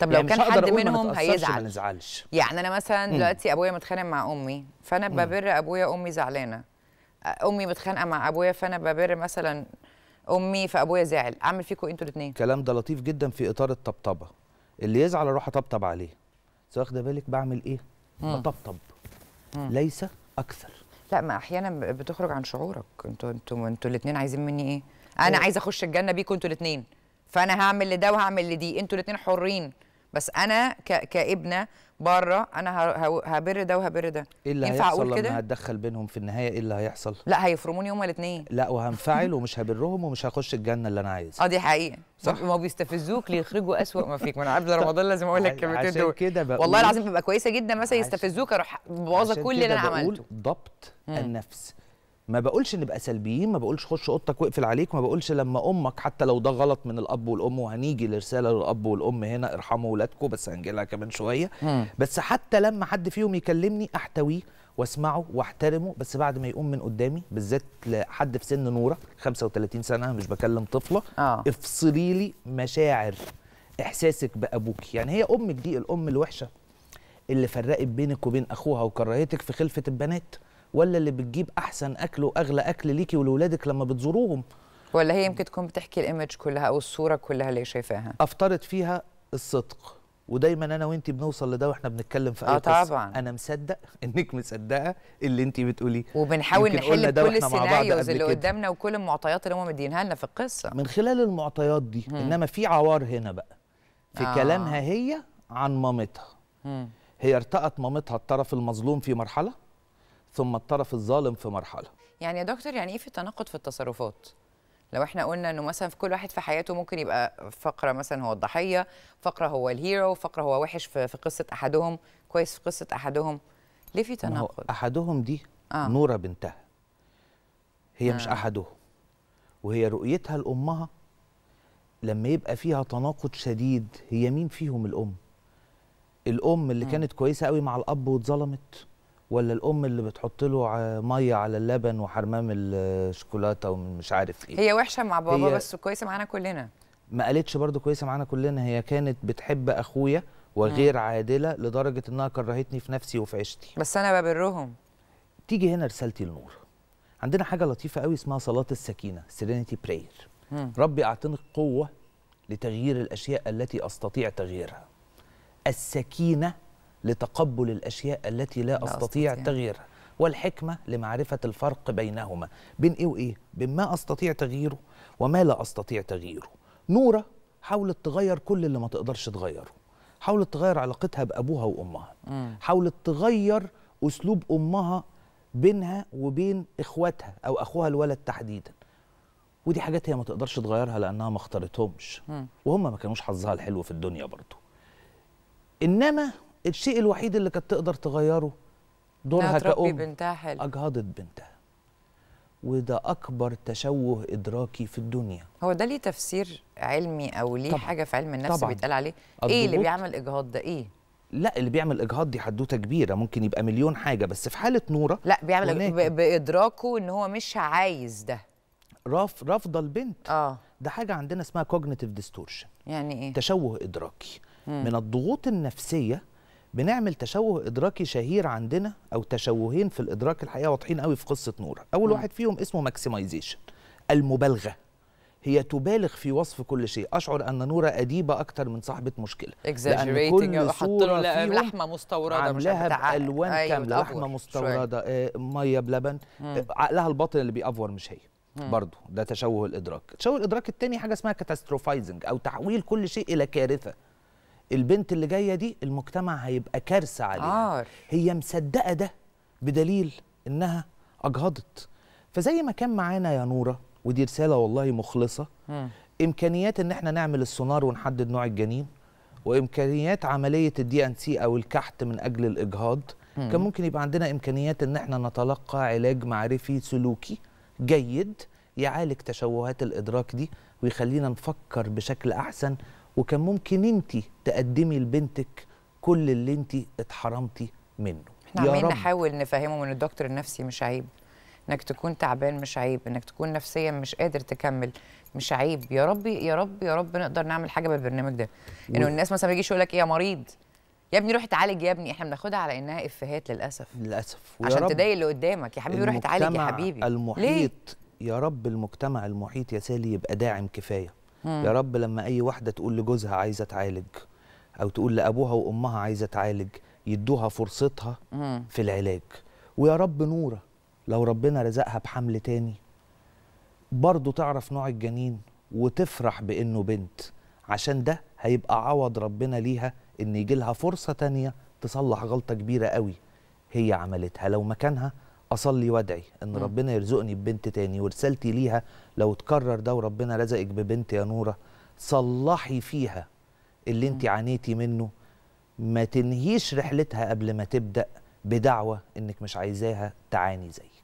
طب يعني لو كان حد منهم هيزعل ما نزعلش يعني انا مثلا دلوقتي ابويا متخانق مع امي فانا ببر ابويا امي زعلانه امي متخانقه مع ابويا فانا ببر مثلا امي فابويا زعل اعمل فيكم انتوا الاثنين الكلام ده لطيف جدا في اطار الطبطبه اللي يزعل اروح اطبطب عليه بس واخده بالك بعمل ايه اطبطب ليس اكثر لا ما احيانا بتخرج عن شعورك انتوا انتوا انتوا الاثنين عايزين مني ايه انا عايزه اخش الجنه بيكم انتوا الاثنين فانا هعمل لده وهعمل لدي انتوا الاثنين حرين بس انا كابنه بره انا هبر ده وهبر ده ايه اللي ينفع هيحصل أقول لما هتدخل بينهم في النهايه ايه اللي هيحصل لا هيفرموني هما الاثنين لا وهنفعل ومش هبرهم ومش هخش الجنه اللي انا عايزها اه دي حقيقه صح ما بيستفزوك ليخرجوا اسوء ما فيك ما انا عبد رمضان لازم اقول لك الكلمتين دول كده بقول والله العظيم ببقى كويسه جدا مثلا يستفزوك اروح مبوظه كل اللي انا عملته ضبط النفس ما بقولش نبقى سلبيين ما بقولش خش اوضتك واقفل عليك ما بقولش لما امك حتى لو ده غلط من الاب والام وهنيجي لرساله للاب والام هنا ارحموا ولادكم بس هنجي لها كمان شويه مم. بس حتى لما حد فيهم يكلمني احتويه واسمعه واحترمه بس بعد ما يقوم من قدامي بالذات لحد في سن نوره 35 سنه مش بكلم طفله آه. افصلي لي مشاعر احساسك بابوك يعني هي امك دي الام الوحشه اللي فرقت بينك وبين اخوها وكرهتك في خلفه البنات ولا اللي بتجيب احسن اكل واغلى اكل ليكي ولولادك لما بتزوروهم ولا هي يمكن تكون بتحكي الايمج كلها او الصوره كلها اللي شايفاها افترض فيها الصدق ودايما انا وانت بنوصل لده واحنا بنتكلم في اي آه طبعا انا مصدق انك مصدقه اللي انت بتقوليه وبنحاول نحل كل السيناريوز اللي قدامنا وكل المعطيات اللي هم مدينها لنا في القصه من خلال المعطيات دي هم. انما في عوار هنا بقى في آه. كلامها هي عن مامتها هي ارتقت مامتها الطرف المظلوم في مرحله ثم الطرف الظالم في مرحله يعني يا دكتور يعني ايه في تناقض في التصرفات لو احنا قلنا انه مثلا في كل واحد في حياته ممكن يبقى فقره مثلا هو الضحيه فقره هو الهيرو فقره هو وحش في, قصه احدهم كويس في قصه احدهم ليه في تناقض احدهم دي آه. نوره بنتها هي آه. مش احدهم وهي رؤيتها لامها لما يبقى فيها تناقض شديد هي مين فيهم الام الام اللي م. آه. كانت كويسه قوي مع الاب واتظلمت ولا الام اللي بتحط له ميه على اللبن وحرمام الشوكولاته ومش عارف ايه هي وحشه مع بابا بس كويسه معانا كلنا ما قالتش برضو كويسه معانا كلنا هي كانت بتحب اخويا وغير م. عادله لدرجه انها كرهتني في نفسي وفي عيشتي بس انا ببرهم تيجي هنا رسالتي النور عندنا حاجه لطيفه قوي اسمها صلاه السكينه سيرينيتي براير ربي اعطني القوه لتغيير الاشياء التي استطيع تغييرها السكينه لتقبل الأشياء التي لا, لا أستطيع, أستطيع تغييرها والحكمة لمعرفة الفرق بينهما بين إيه وإيه بين ما أستطيع تغييره وما لا أستطيع تغييره نورة حاولت تغير كل اللي ما تقدرش تغيره حاولت تغير علاقتها بأبوها وأمها حاولت تغير أسلوب أمها بينها وبين إخواتها أو أخوها الولد تحديدا ودي حاجات هي ما تقدرش تغيرها لأنها ما اختارتهمش وهم ما كانوش حظها الحلو في الدنيا برضه إنما الشيء الوحيد اللي كانت تقدر تغيره دورها كأم بنتها حلو. أجهضت بنتها وده أكبر تشوه إدراكي في الدنيا هو ده ليه تفسير علمي أو ليه طبعًا. حاجة في علم النفس طبعًا. بيتقال عليه إيه اللي بيعمل إجهاض ده إيه؟ لا اللي بيعمل اجهاض دي حدوته كبيره ممكن يبقى مليون حاجه بس في حاله نوره لا بيعمل بادراكه ان هو مش عايز ده راف رافضه البنت اه ده حاجه عندنا اسمها كوجنيتيف ديستورشن يعني ايه تشوه ادراكي مم. من الضغوط النفسيه بنعمل تشوه ادراكي شهير عندنا او تشوهين في الادراك الحقيقه واضحين قوي في قصه نوره اول م. واحد فيهم اسمه ماكسمايزيشن المبالغه هي تبالغ في وصف كل شيء اشعر ان نوره اديبه اكتر من صاحبه مشكله لان كل صوره فيهم لحمه مستورده بتاع الوان أيوة كامله لحمه مستورده آه ميه بلبن آه عقلها الباطن اللي بيأفور مش هي برضه ده تشوه الادراك تشوه الادراك الثاني حاجه اسمها كاتاستروفايزنج او تحويل كل شيء الى كارثه البنت اللي جايه دي المجتمع هيبقى كارثه عليها عار. هي مصدقه ده بدليل انها اجهضت فزي ما كان معانا يا نوره ودي رساله والله مخلصه م. امكانيات ان احنا نعمل السونار ونحدد نوع الجنين وامكانيات عمليه الدي ان سي او الكحت من اجل الاجهاض م. كان ممكن يبقى عندنا امكانيات ان احنا نتلقى علاج معرفي سلوكي جيد يعالج تشوهات الادراك دي ويخلينا نفكر بشكل احسن وكان ممكن انت تقدمي لبنتك كل اللي انت اتحرمتي منه احنا عمالين نحاول نفهمه من الدكتور النفسي مش عيب انك تكون تعبان مش عيب انك تكون نفسيا مش قادر تكمل مش عيب يا ربي يا رب يا رب نقدر نعمل حاجه بالبرنامج ده انه و... الناس مثلا بيجيش يقول لك ايه يا مريض يا ابني روح اتعالج يا ابني احنا بناخدها على انها افيهات للاسف للاسف عشان تضايق اللي قدامك يا حبيبي روح اتعالج يا حبيبي المحيط ليه؟ يا رب المجتمع المحيط يا سالي يبقى داعم كفايه يا رب لما اي واحده تقول لجوزها عايزه اتعالج او تقول لابوها وامها عايزه اتعالج يدوها فرصتها في العلاج ويا رب نوره لو ربنا رزقها بحمل تاني برضه تعرف نوع الجنين وتفرح بانه بنت عشان ده هيبقى عوض ربنا ليها ان يجي لها فرصه تانيه تصلح غلطه كبيره قوي هي عملتها لو مكانها اصلي وادعي ان م. ربنا يرزقني ببنت تاني ورسالتي ليها لو تكرر ده وربنا رزقك ببنت يا نوره صلحي فيها اللي انت عانيتي منه ما تنهيش رحلتها قبل ما تبدا بدعوه انك مش عايزاها تعاني زيك